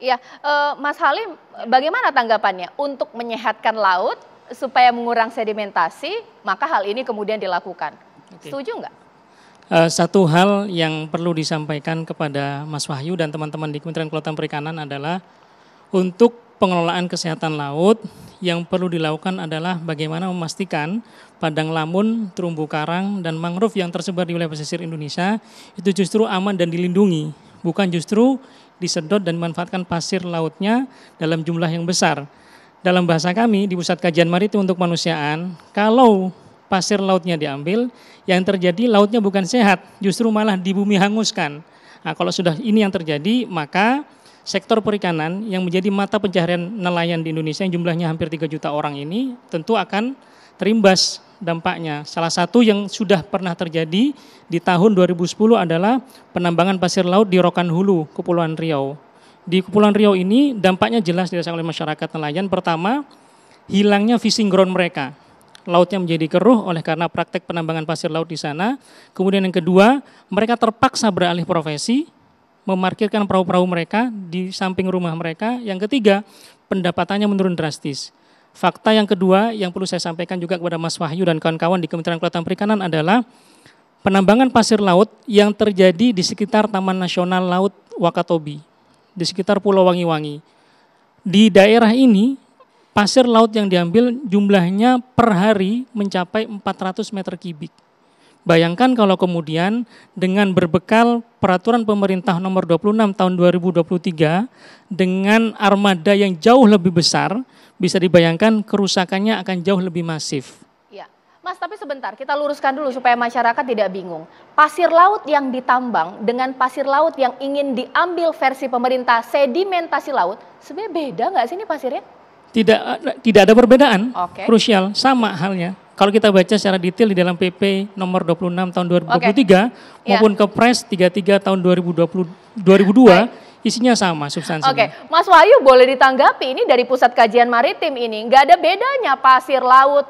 Iya, eh, Mas Halim, bagaimana tanggapannya untuk menyehatkan laut supaya mengurang sedimentasi, maka hal ini kemudian dilakukan. Oke. Setuju nggak? Eh, satu hal yang perlu disampaikan kepada Mas Wahyu dan teman-teman di Kementerian Kelautan Perikanan adalah untuk pengelolaan kesehatan laut yang perlu dilakukan adalah bagaimana memastikan padang lamun, terumbu karang, dan mangrove yang tersebar di wilayah pesisir Indonesia itu justru aman dan dilindungi bukan justru disedot dan memanfaatkan pasir lautnya dalam jumlah yang besar. Dalam bahasa kami di Pusat Kajian Maritim untuk Manusiaan, kalau pasir lautnya diambil, yang terjadi lautnya bukan sehat, justru malah di bumi hanguskan. Nah, kalau sudah ini yang terjadi, maka sektor perikanan yang menjadi mata pencaharian nelayan di Indonesia yang jumlahnya hampir 3 juta orang ini tentu akan terimbas dampaknya. Salah satu yang sudah pernah terjadi di tahun 2010 adalah penambangan pasir laut di Rokan Hulu, Kepulauan Riau. Di Kepulauan Riau ini dampaknya jelas dirasakan oleh masyarakat nelayan. Pertama, hilangnya fishing ground mereka. Lautnya menjadi keruh oleh karena praktek penambangan pasir laut di sana. Kemudian yang kedua, mereka terpaksa beralih profesi, memarkirkan perahu-perahu mereka di samping rumah mereka. Yang ketiga, pendapatannya menurun drastis. Fakta yang kedua yang perlu saya sampaikan juga kepada Mas Wahyu dan kawan-kawan di Kementerian Kelautan Perikanan adalah penambangan pasir laut yang terjadi di sekitar Taman Nasional Laut Wakatobi, di sekitar Pulau Wangi-Wangi. Di daerah ini, pasir laut yang diambil jumlahnya per hari mencapai 400 meter kubik. Bayangkan kalau kemudian dengan berbekal peraturan pemerintah nomor 26 tahun 2023 dengan armada yang jauh lebih besar, bisa dibayangkan kerusakannya akan jauh lebih masif. Ya. Mas, tapi sebentar, kita luruskan dulu supaya masyarakat tidak bingung. Pasir laut yang ditambang dengan pasir laut yang ingin diambil versi pemerintah sedimentasi laut, sebenarnya beda nggak sih ini pasirnya? Tidak, tidak ada perbedaan, okay. krusial, sama halnya. Kalau kita baca secara detail di dalam PP nomor 26 tahun 2023 okay. maupun yeah. Kepres 33 tahun 2020, 2002, yeah isinya sama substansinya. Oke, okay. Mas Wahyu boleh ditanggapi ini dari Pusat Kajian Maritim ini nggak ada bedanya pasir laut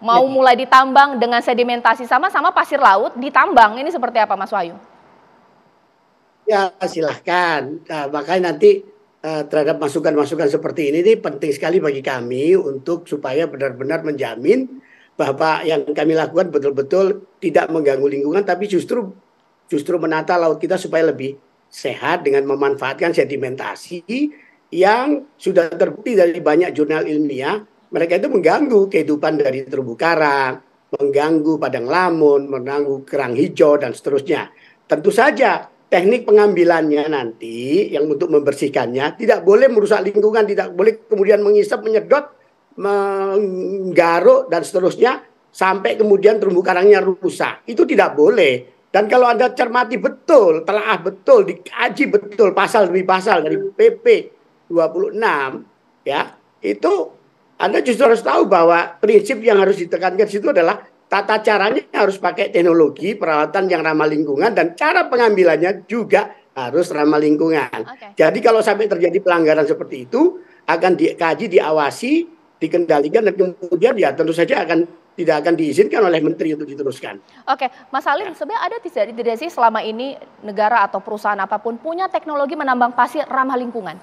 mau ya. mulai ditambang dengan sedimentasi sama-sama pasir laut ditambang ini seperti apa Mas Wahyu? Ya silahkan, nah, makanya nanti eh, terhadap masukan-masukan seperti ini ini penting sekali bagi kami untuk supaya benar-benar menjamin bahwa yang kami lakukan betul-betul tidak mengganggu lingkungan tapi justru justru menata laut kita supaya lebih sehat dengan memanfaatkan sedimentasi yang sudah terbukti dari banyak jurnal ilmiah mereka itu mengganggu kehidupan dari terumbu karang, mengganggu padang lamun, mengganggu kerang hijau dan seterusnya. Tentu saja teknik pengambilannya nanti yang untuk membersihkannya tidak boleh merusak lingkungan, tidak boleh kemudian mengisap, menyedot, menggaruk dan seterusnya sampai kemudian terumbu karangnya rusak. Itu tidak boleh. Dan kalau Anda cermati betul, telah betul, dikaji betul pasal demi pasal dari PP 26 ya, itu Anda justru harus tahu bahwa prinsip yang harus ditekankan di situ adalah tata caranya harus pakai teknologi, peralatan yang ramah lingkungan dan cara pengambilannya juga harus ramah lingkungan. Okay. Jadi kalau sampai terjadi pelanggaran seperti itu akan dikaji, diawasi, dikendalikan dan kemudian ya tentu saja akan tidak akan diizinkan oleh menteri untuk diteruskan. Oke, Mas Salim, ya. sebenarnya ada tidak, tidak sih selama ini negara atau perusahaan apapun punya teknologi menambang pasir ramah lingkungan?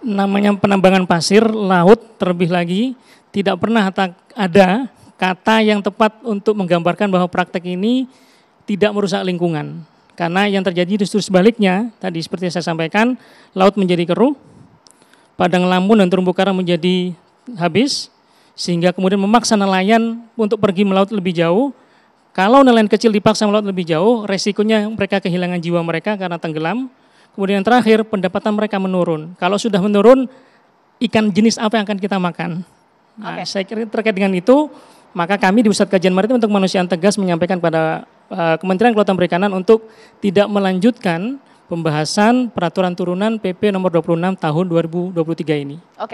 Namanya penambangan pasir laut terlebih lagi tidak pernah ada kata yang tepat untuk menggambarkan bahwa praktek ini tidak merusak lingkungan. Karena yang terjadi justru sebaliknya, tadi seperti yang saya sampaikan, laut menjadi keruh, padang lamun dan terumbu karang menjadi habis, sehingga kemudian memaksa nelayan untuk pergi melaut lebih jauh. Kalau nelayan kecil dipaksa melaut lebih jauh, resikonya mereka kehilangan jiwa mereka karena tenggelam. Kemudian yang terakhir, pendapatan mereka menurun. Kalau sudah menurun, ikan jenis apa yang akan kita makan? Nah, okay. Saya kira terkait dengan itu, maka kami di Pusat Kajian Maritim untuk Manusiaan Tegas menyampaikan pada uh, Kementerian Kelautan Perikanan untuk tidak melanjutkan pembahasan peraturan turunan PP nomor 26 tahun 2023 ini. Oke. Okay.